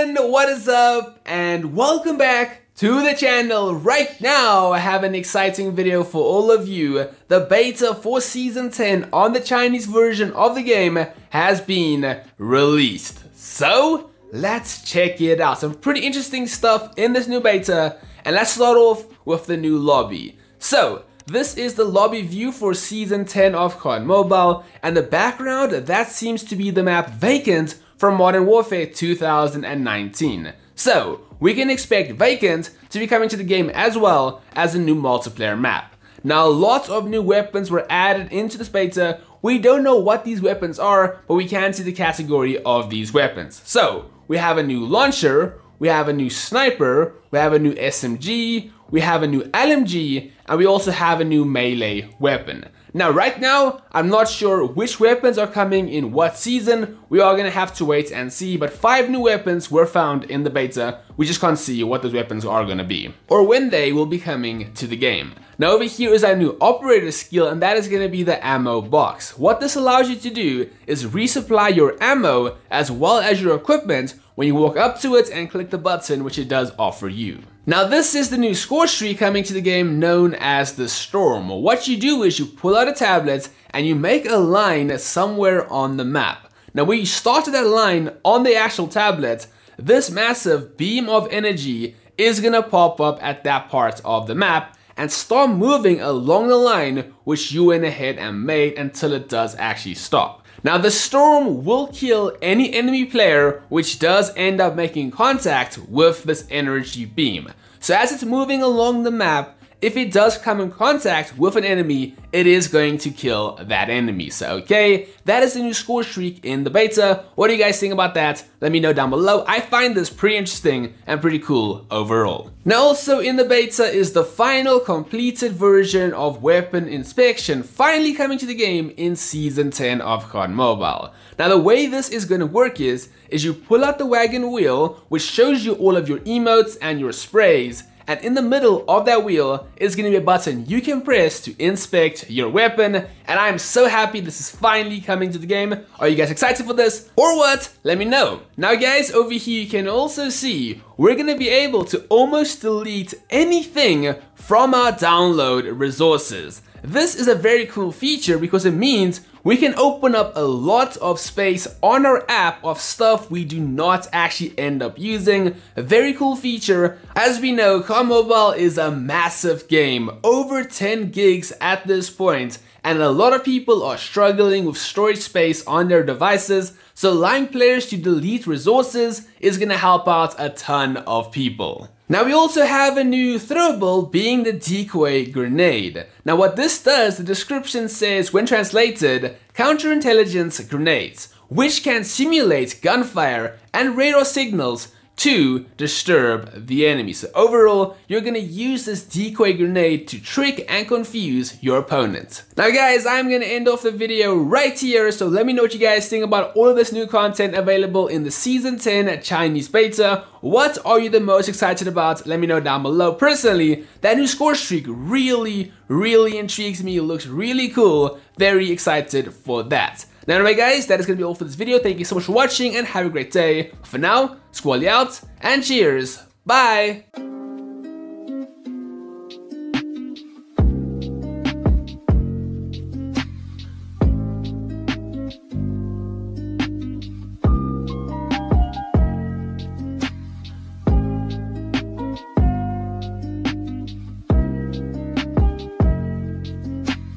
everyone, what is up? And welcome back to the channel. Right now, I have an exciting video for all of you. The beta for Season 10 on the Chinese version of the game has been released. So, let's check it out. Some pretty interesting stuff in this new beta. And let's start off with the new lobby. So, this is the lobby view for season 10 of COD Mobile, and the background, that seems to be the map Vacant, from Modern Warfare 2019. So, we can expect Vacant to be coming to the game as well as a new multiplayer map. Now, lots of new weapons were added into this beta. We don't know what these weapons are, but we can see the category of these weapons. So, we have a new launcher, we have a new sniper, we have a new SMG, we have a new LMG, and we also have a new melee weapon. Now, right now, I'm not sure which weapons are coming in what season. We are gonna have to wait and see, but five new weapons were found in the beta. We just can't see what those weapons are gonna be, or when they will be coming to the game. Now over here is our new operator skill and that is going to be the ammo box. What this allows you to do is resupply your ammo as well as your equipment when you walk up to it and click the button which it does offer you. Now this is the new scorch tree coming to the game known as the Storm. What you do is you pull out a tablet and you make a line somewhere on the map. Now when you start that line on the actual tablet, this massive beam of energy is gonna pop up at that part of the map and start moving along the line which you went ahead and made until it does actually stop. Now the storm will kill any enemy player which does end up making contact with this energy beam. So as it's moving along the map, if it does come in contact with an enemy, it is going to kill that enemy. So, okay, that is the new score streak in the beta. What do you guys think about that? Let me know down below. I find this pretty interesting and pretty cool overall. Now, also in the beta is the final completed version of Weapon Inspection, finally coming to the game in Season 10 of COD Mobile. Now, the way this is going to work is, is you pull out the wagon wheel, which shows you all of your emotes and your sprays, and in the middle of that wheel is gonna be a button you can press to inspect your weapon, and I am so happy this is finally coming to the game. Are you guys excited for this or what? Let me know. Now guys, over here you can also see we're gonna be able to almost delete anything from our download resources. This is a very cool feature because it means we can open up a lot of space on our app of stuff we do not actually end up using. A very cool feature. As we know, Car Mobile is a massive game, over 10 gigs at this point, and a lot of people are struggling with storage space on their devices, so allowing players to delete resources is gonna help out a ton of people. Now we also have a new throwable being the decoy grenade. Now what this does, the description says when translated, counterintelligence grenades, which can simulate gunfire and radar signals to disturb the enemy. So overall, you're gonna use this decoy grenade to trick and confuse your opponent. Now guys, I'm gonna end off the video right here. So let me know what you guys think about all of this new content available in the season 10 Chinese beta. What are you the most excited about? Let me know down below. Personally, that new score streak really, really intrigues me. It looks really cool. Very excited for that. Now anyway guys, that is going to be all for this video. Thank you so much for watching and have a great day. For now, squally out and cheers. Bye!